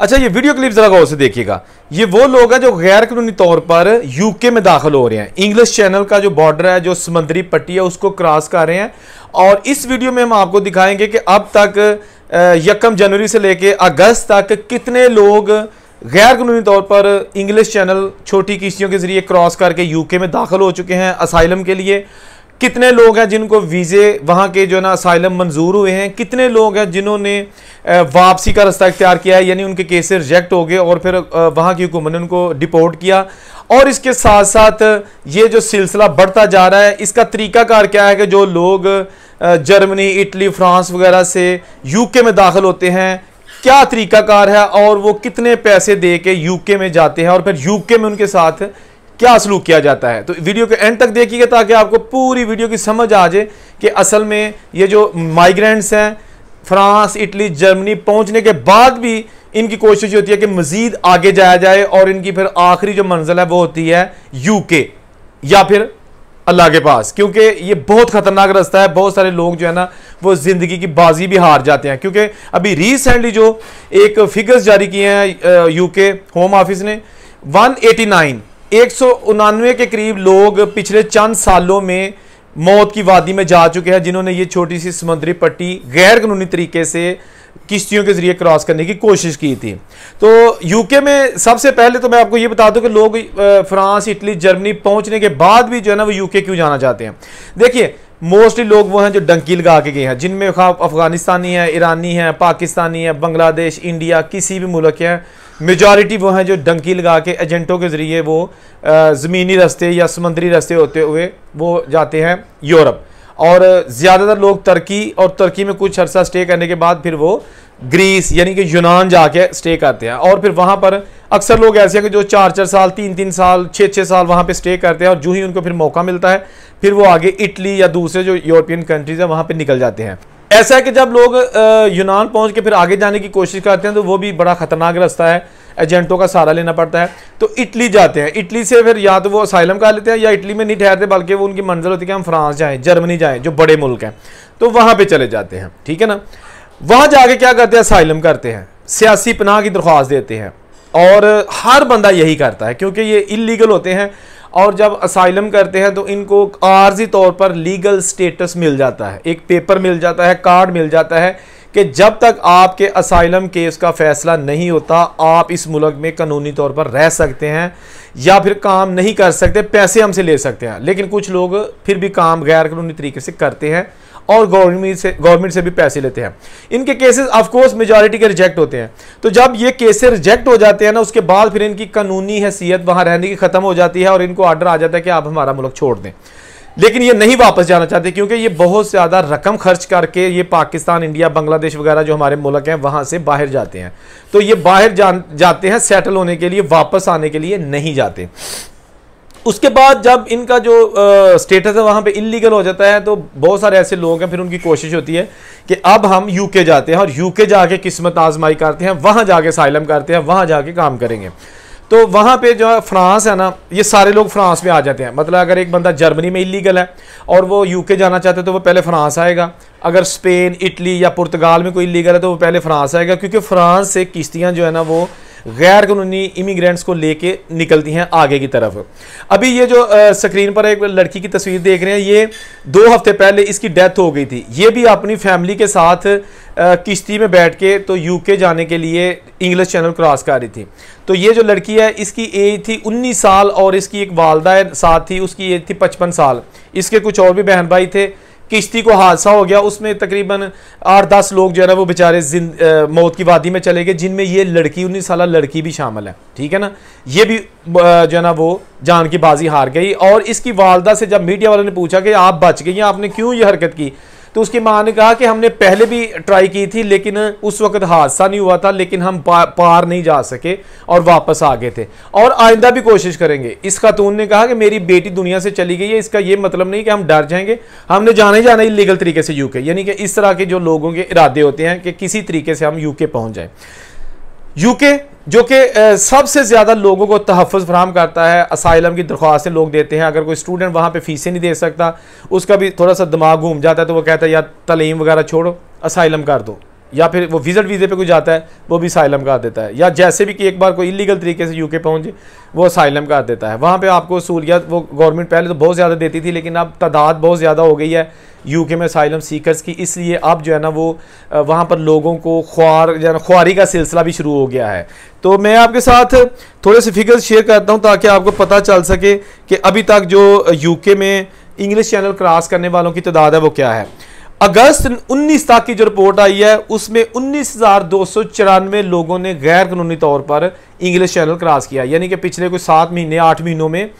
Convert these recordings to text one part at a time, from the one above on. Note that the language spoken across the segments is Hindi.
अच्छा ये वीडियो क्लिप जरा गौर से देखिएगा ये वो लोग हैं जो गैर कानूनी तौर पर यूके में दाखिल हो रहे हैं इंग्लिश चैनल का जो बॉर्डर है जो समंदरी पट्टी है उसको क्रॉस कर रहे हैं और इस वीडियो में हम आपको दिखाएंगे कि अब तक यकम जनवरी से लेके अगस्त तक कितने लोग गैर कानूनी तौर पर इंग्लिश चैनल छोटी किश्तियों के जरिए क्रॉस करके यूके में दाखिल हो चुके हैं असाइलम के लिए कितने लोग हैं जिनको वीज़े वहाँ के जो है ना असाइलम मंजूर हुए हैं कितने लोग हैं जिन्होंने वापसी का रास्ता इख्तियार किया है यानी उनके केस रिजेक्ट हो गए और फिर वहाँ की हुकूमत ने उनको डिपोर्ट किया और इसके साथ साथ ये जो सिलसिला बढ़ता जा रहा है इसका तरीकाकार क्या है कि जो लोग जर्मनी इटली फ्रांस वगैरह से यूके में दाखिल होते हैं क्या तरीकाकार है और वो कितने पैसे दे के यूके में जाते हैं और फिर यूके में उनके साथ क्या सलूक किया जाता है तो वीडियो के एंड तक देखिएगा ताकि आपको पूरी वीडियो की समझ आ जाए कि असल में ये जो माइग्रेंट्स हैं फ्रांस इटली जर्मनी पहुंचने के बाद भी इनकी कोशिश होती है कि मज़ीद आगे जाया जाए और इनकी फिर आखिरी जो मंजिल है वो होती है यूके या फिर अल्लाह के पास क्योंकि ये बहुत ख़तरनाक रास्ता है बहुत सारे लोग जो है ना वो ज़िंदगी की बाजी भी हार जाते हैं क्योंकि अभी रिसेंटली जो एक फिगर्स जारी किए हैं यूके होम ऑफिस ने 189 एक के करीब लोग पिछले चंद सालों में मौत की वादी में जा चुके हैं जिन्होंने ये छोटी सी समुद्री पट्टी गैर कानूनी तरीके से किश्तियों के जरिए क्रॉस करने की कोशिश की थी तो यूके में सबसे पहले तो मैं आपको ये बता दूं कि लोग फ्रांस इटली जर्मनी पहुंचने के बाद भी जो है ना वो यूके क्यों जाना चाहते हैं देखिए मोस्टली लोग वो हैं जो डंकी लगा के गए हैं जिनमें अफगानिस्तानी है ईरानी है पाकिस्तानी है बांग्लादेश इंडिया किसी भी मुल्क है मेजॉरिटी वो हैं जो डंकी लगा के एजेंटों के ज़रिए वो ज़मीनी रास्ते या समंदरी रास्ते होते हुए वो जाते हैं यूरोप और ज़्यादातर लोग तुर्की और तुर्की में कुछ अर्सा स्टे करने के बाद फिर वो ग्रीस यानी कि यूनान जाके स्टे करते हैं और फिर वहाँ पर अक्सर लोग ऐसे हैं कि जो चार चार साल तीन तीन साल छः छः साल वहाँ पे स्टे करते हैं और जो ही उनको फिर मौका मिलता है फिर वो आगे इटली या दूसरे जो यूरोपियन कंट्रीज़ हैं वहाँ पर निकल जाते हैं ऐसा है कि जब लोग यूनान पहुंच के फिर आगे जाने की कोशिश करते हैं तो वो भी बड़ा ख़तरनाक रास्ता है एजेंटों का सहारा लेना पड़ता है तो इटली जाते हैं इटली से फिर या तो वो असाइलम कर लेते हैं या इटली में नहीं ठहरते बल्कि वो उनकी मंजिल होती है कि हम फ्रांस जाएँ जर्मनी जाएँ जो बड़े मुल्क हैं तो वहाँ पर चले जाते हैं ठीक है ना वहाँ जाके क्या करते हैं असाइलम करते हैं सियासी पनाह की दरख्वास्त देते हैं और हर बंदा यही करता है क्योंकि ये इलीगल होते हैं और जब असाइलम करते हैं तो इनको आर्जी तौर पर लीगल स्टेटस मिल जाता है एक पेपर मिल जाता है कार्ड मिल जाता है कि जब तक आपके असाइलम केस का फैसला नहीं होता आप इस मुल्क में कानूनी तौर पर रह सकते हैं या फिर काम नहीं कर सकते पैसे हमसे ले सकते हैं लेकिन कुछ लोग फिर भी काम गैर कानूनी तरीके से करते हैं और गवर्नमेंट से गवर्नमेंट से भी पैसे लेते हैं इनके केसेस ऑफकोर्स मेजॉरिटी के रिजेक्ट होते हैं तो जब ये केसेस रिजेक्ट हो जाते हैं ना उसके बाद फिर इनकी कानूनी हैसियत वहाँ रहने की ख़त्म हो जाती है और इनको ऑर्डर आ जाता है कि आप हमारा मुल्क छोड़ दें लेकिन ये नहीं वापस जाना चाहते क्योंकि ये बहुत ज़्यादा रकम खर्च करके ये पाकिस्तान इंडिया बांग्लादेश वगैरह जो हमारे मुल्क हैं वहाँ से बाहर जाते हैं तो ये बाहर जाते हैं सेटल होने के लिए वापस आने के लिए नहीं जाते उसके बाद जब इनका जो स्टेटस है वहाँ पे इलीगल हो जाता है तो बहुत सारे ऐसे लोग हैं फिर उनकी कोशिश होती है कि अब हम यूके जाते हैं और यूके जाके किस्मत आजमाई करते हैं वहाँ जाके साइलम करते हैं वहाँ जाके काम करेंगे तो वहाँ पे जो फ्रांस है ना ये सारे लोग फ्रांस में आ जाते हैं मतलब अगर एक बंदा जर्मनी में इलीगल है और वो यूके जाना चाहते हैं तो वो पहले फ्रांस आएगा अगर स्पेन इटली या पुर्तगाल में कोई इलीगल है तो वो पहले फ्रांस आएगा क्योंकि फ्रांस से किश्तियाँ जो है ना वो गैर कानूनी इमिग्रेंट्स को लेके निकलती हैं आगे की तरफ अभी ये जो स्क्रीन पर एक लड़की की तस्वीर देख रहे हैं ये दो हफ्ते पहले इसकी डेथ हो गई थी ये भी अपनी फैमिली के साथ किश्ती में बैठ के तो यूके जाने के लिए इंग्लिश चैनल क्रॉस कर रही थी तो ये जो लड़की है इसकी एज थी उन्नीस साल और इसकी एक वालदा साथ थी उसकी एज थी पचपन साल इसके कुछ और भी बहन भाई थे किश्ती को हादसा हो गया उसमें तकरीबन आठ दस लोग जो है ना वो बेचारे मौत की वादी में चले गए जिनमें ये लड़की उन्नीस साल लड़की भी शामिल है ठीक है ना ये भी जो है ना वो जान की बाजी हार गई और इसकी वालदा से जब मीडिया वालों ने पूछा कि आप बच गई आपने क्यों ये हरकत की तो उसकी माँ ने कहा कि हमने पहले भी ट्राई की थी लेकिन उस वक्त हादसा नहीं हुआ था लेकिन हम पार नहीं जा सके और वापस आ गए थे और आइंदा भी कोशिश करेंगे इस खातून ने कहा कि मेरी बेटी दुनिया से चली गई है इसका ये मतलब नहीं कि हम डर जाएंगे हमने जाने जाना ही लीगल तरीके से यूके यानी कि इस तरह के जो लोगों के इरादे होते हैं कि किसी तरीके से हम यूके पहुंच जाएं यूके जो कि सबसे ज़्यादा लोगों को तहफ़ फ्राहम करता है असाइलम की दरख्वास्तें लोग देते हैं अगर कोई स्टूडेंट वहाँ पे फ़ीसें नहीं दे सकता उसका भी थोड़ा सा दिमाग घूम जाता है तो वो कहता है यार तलीम वगैरह छोड़ो असाइलम कर दो या फिर वो विज़िट वीज़े पे कोई जाता है वो भी साइलम का देता है या जैसे भी कि एक बार कोई इलीगल तरीके से यूके पहुंचे वो साइलम का देता है वहाँ पे आपको सहूलियत वो गवर्नमेंट पहले तो बहुत ज़्यादा देती थी लेकिन अब तादाद बहुत ज़्यादा हो गई है यूके में साइलम सीकर्स की इसलिए अब जो है ना वो वहाँ पर लोगों को ख्वार जो है ना ख्वारी का सिलसिला भी शुरू हो गया है तो मैं आपके साथ थोड़े से फिगर्स शेयर करता हूँ ताकि आपको पता चल सके कि अभी तक जो यूके में इंग्लिश चैनल क्रॉस करने वालों की तादाद है वो क्या है अगस्त 19 तक की जो रिपोर्ट आई है उसमें उन्नीस हज़ार दो सौ चौरानवे लोगों ने गैर कानूनी तौर पर इंग्लिश चैनल क्रॉस किया यानी कि पिछले कोई सात महीने आठ महीनों में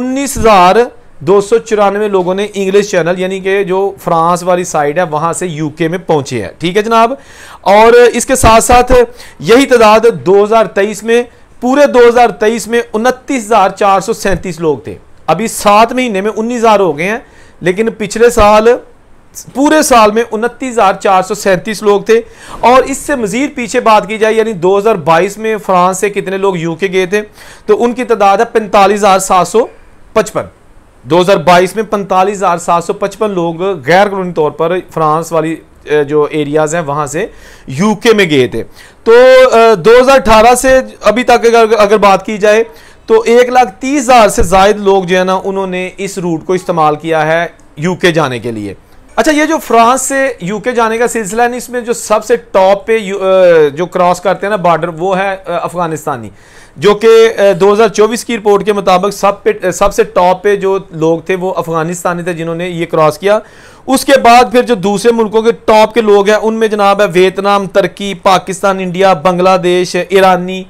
उन्नीस हज़ार दो सौ चौरानवे लोगों ने इंग्लिश चैनल यानी कि जो फ्रांस वाली साइड है वहां से यूके में पहुंचे हैं ठीक है जनाब और इसके साथ साथ यही तादाद 2023 में पूरे 2023 में उनतीस लोग थे अभी सात महीने में उन्नीस हो गए हैं लेकिन पिछले साल पूरे साल में उनतीस लोग थे और इससे मजीद पीछे बात की जाए यानी 2022 में फ्रांस से कितने लोग यूके गए थे तो उनकी तादाद है पैंतालीस 2022 में पैंतालीस लोग गैर कानूनी तौर पर फ्रांस वाली जो एरियाज़ हैं वहाँ से यूके में गए थे तो 2018 से अभी तक अगर, अगर बात की जाए तो एक लाख तीस हज़ार से जायद लोग जो है ना उन्होंने इस रूट को इस्तेमाल किया है यूके जाने के लिए अच्छा ये जो फ्रांस से यूके जाने का सिलसिला है इसमें जो सबसे टॉप पे जो क्रॉस करते हैं ना बॉर्डर वो है अफगानिस्तानी जो कि 2024 की रिपोर्ट के मुताबिक सब पे सबसे टॉप पे जो लोग थे वो अफगानिस्तानी थे जिन्होंने ये क्रॉस किया उसके बाद फिर जो दूसरे मुल्कों के टॉप के लोग हैं उनमें जनाब है Vietnam Turkey Pakistan India Bangladesh ईरानी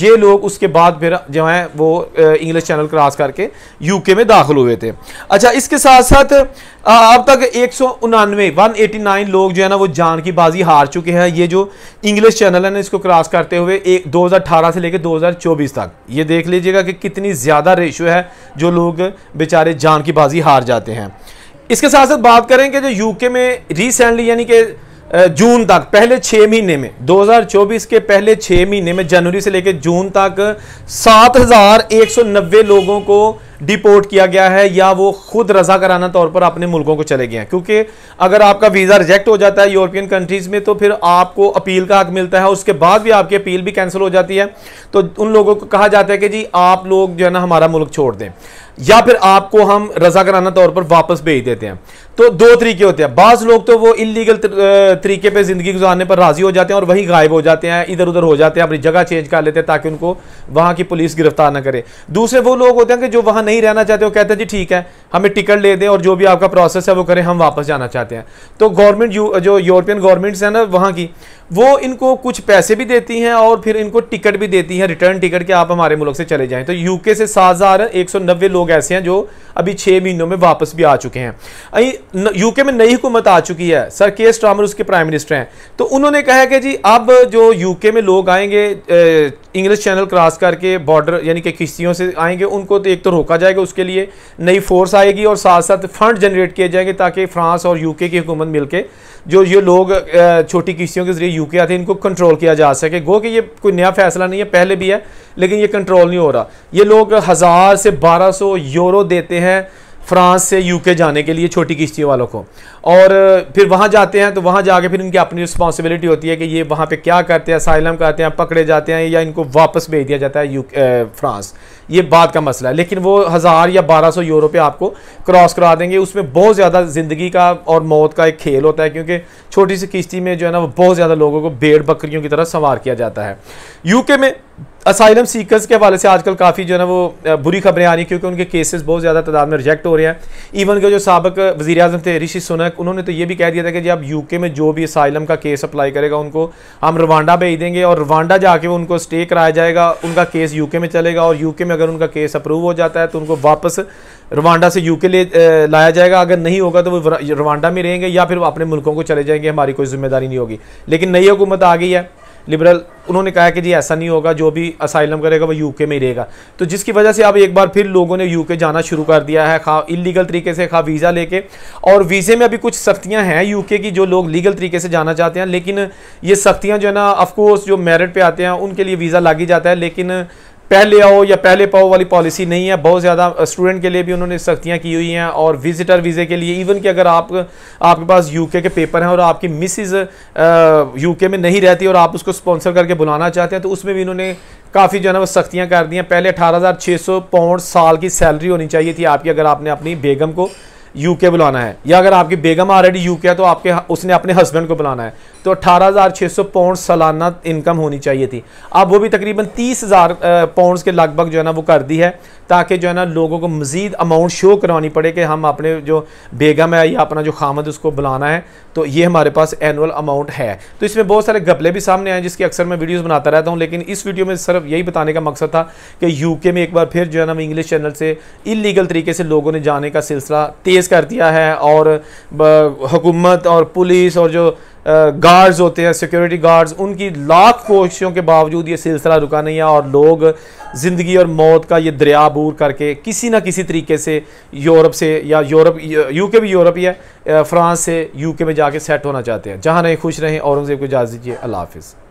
ये लोग उसके बाद फिर जो है वो इंग्लिश चैनल क्रॉस करके यूके में दाखिल हुए थे अच्छा इसके साथ साथ अब तक एक सौ उनानवे वन एटी नाइन लोग जो है ना वो जान की बाजी हार चुके हैं ये जो इंग्लिश चैनल है ना इसको क्रॉस करते हुए एक अठारह से लेकर 2024 तक ये देख लीजिएगा कि कितनी ज़्यादा रेशो है जो लोग बेचारे जान की बाजी हार जाते हैं इसके साथ साथ बात करें कि जो यूके में रिसेंटली यानी कि जून तक पहले छः महीने में 2024 के पहले छः महीने में जनवरी से लेकर जून तक सात लोगों को डिपोर्ट किया गया है या वो खुद रजा कराना तौर पर अपने मुल्कों को चले गए हैं क्योंकि अगर आपका वीज़ा रिजेक्ट हो जाता है यूरोपियन कंट्रीज़ में तो फिर आपको अपील का हक मिलता है उसके बाद भी आपकी अपील भी कैंसिल हो जाती है तो उन लोगों को कहा जाता है कि जी आप लोग जो है ना हमारा मुल्क छोड़ दें या फिर आपको हम रजा कराना तौर पर वापस भेज देते हैं तो दो तरीके होते हैं बाज़ लोग तो वो इलीगल तरीके पे ज़िंदगी गुजारने पर राज़ी हो जाते हैं और वहीं गायब हो जाते हैं इधर उधर हो जाते हैं अपनी जगह चेंज कर लेते हैं ताकि उनको वहाँ की पुलिस गिरफ्तार ना करे दूसरे वो लोग होते हैं कि जो वहाँ नहीं नहीं रहना चाहते वो कहते हैं जी ठीक है हमें टिकट ले दें और जो भी आपका प्रोसेस है वो करें हम वापस जाना चाहते हैं तो गवर्नमेंट जो यूरोपियन गवर्नमेंट्स हैं ना वहाँ की वो इनको कुछ पैसे भी देती हैं और फिर इनको टिकट भी देती हैं रिटर्न टिकट के आप हमारे मुल्क से चले जाएं तो यूके से सात हज़ार एक सौ नब्बे लोग ऐसे हैं जो अभी छः महीनों में वापस भी आ चुके हैं यूके में नई हुकूमत आ चुकी है सर के स्ट्रामर उसके प्राइम मिनिस्टर हैं तो उन्होंने कहा है कि जी अब जो यूके में लोग आएंगे इंग्लिश चैनल क्रॉस करके बॉर्डर यानी कि किश्तियों से आएंगे उनको तो एक तो रोका जाएगा उसके लिए नई फोर्स आएगी और साथ साथ फंड जनरेट किए जाएंगे ताकि फ्रांस और यूके की हुकूमत मिलकर जो ये लोग छोटी किश्तियों के जरिए यूके आते हैं इनको कंट्रोल किया जा सके गो कि ये कोई नया फैसला नहीं है पहले भी है लेकिन ये कंट्रोल नहीं हो रहा ये लोग हज़ार से बारह सौ यूरो देते हैं फ्रांस से यूके जाने के लिए छोटी किश्तियों वालों को और फिर वहाँ जाते हैं तो वहाँ जाके फिर इनकी अपनी रिस्पॉन्सिबिलिटी होती है कि ये वहाँ पे क्या करते हैं साइलम करते हैं पकड़े जाते हैं या इनको वापस भेज दिया जाता है यू फ्रांस ये बात का मसला है लेकिन वो हज़ार या बारह सौ यूरो पे आपको क्रॉस करा देंगे उसमें बहुत ज़्यादा ज़िंदगी का और मौत का एक खेल होता है क्योंकि छोटी सी किश्ती में जो है ना वो बहुत ज़्यादा लोगों को भेड़ बकरियों की तरह सवार किया जाता है यू में असाइलम सीकर्स के हवाले से आजकल काफ़ी जो है ना वो बुरी खबरें आ रही क्योंकि उनके केसेस बहुत ज़्यादा तादाद में रिजेक्ट हो रहे हैं इवन के जो सबक वजी अजम थे ऋषि सुनक उन्होंने तो ये भी कह दिया था कि जब यूके में जो भी असाइलम का केस अप्लाई करेगा उनको हम रवांडा भेज देंगे और रवांडा जाके वो उनको स्टे कराया जाएगा उनका केस यूके में चलेगा और यूके में अगर उनका केस अप्रूव हो जाता है तो उनको वापस रवांडा से यूके ले लाया जाएगा अगर नहीं होगा तो वो रवांडा में रहेंगे या फिर अपने मुल्कों को चले जाएंगे हमारी कोई जिम्मेदारी नहीं होगी लेकिन नई हुकूमत आ गई है लिबरल उन्होंने कहा कि जी ऐसा नहीं होगा जो भी असाइलम करेगा वो यूके में ही रहेगा तो जिसकी वजह से अब एक बार फिर लोगों ने यूके जाना शुरू कर दिया है खा इलीगल तरीके से खा वीज़ा लेके और वीज़े में अभी कुछ सख्तियां हैं यूके की जो लोग लीगल तरीके से जाना चाहते हैं लेकिन ये सख्तियाँ जो है ना ऑफकोर्स जो मेरिट पर आते हैं उनके लिए वीज़ा लागी जाता है लेकिन पहले आओ या पहले पाओ वाली पॉलिसी नहीं है बहुत ज़्यादा स्टूडेंट के लिए भी उन्होंने सख्तियाँ की हुई हैं और विजिटर वीज़े के लिए इवन कि अगर आप आपके पास यूके के पेपर हैं और आपकी मिसिज यूके में नहीं रहती और आप उसको स्पॉन्सर करके बुलाना चाहते हैं तो उसमें भी इन्होंने काफ़ी जो है ना वो सख्तियाँ कर दी हैं पहले अठारह हज़ार छः सौ पाउंड साल की सैलरी होनी चाहिए थी आपकी अगर आपने अपनी बेगम को यूके बुलाना है या अगर आपकी बेगम ऑलरेडी यूके है तो आपके उसने अपने हस्बैंड को बुलाना है तो अट्ठारह हज़ार छः सौ पाउंड सालाना इनकम होनी चाहिए थी अब वो भी तकरीबन तीस हज़ार पाउंड्स के लगभग जो है ना वो कर दी है ताकि जो है ना लोगों को मज़ीद अमाउंट शो करवानी पड़े कि हम अपने जो बेगम है या अपना जो खामद उसको बुलाना है तो ये हमारे पास एनुअल अमाउंट है तो इसमें बहुत सारे गपले भी सामने आए जिसकी अक्सर मैं वीडियोज़ बनाता रहता हूँ लेकिन इस वीडियो में सिर्फ यही बताने का मकसद था कि यूके में एक बार फिर जो है ना इंग्लिश चैनल से इलीगल तरीके से लोगों ने जाने का सिलसिला तेज़ तेज़ कर दिया है और हुकूमत और पुलिस और जो गार्ड्स होते हैं सिक्योरिटी गार्ड्स उनकी लाख कोशिशों के बावजूद ये सिलसिला रुका नहीं है और लोग ज़िंदगी और मौत का ये बूर करके किसी ना किसी तरीके से यूरोप से या यूरोप यूके भी यूरोप ही है फ्रांस से यूके में जाके सेट होना चाहते हैं जहाँ नहीं खुश रहें औरंगज़ेब को इजाज़ दीजिए अल्लाह हाफिज़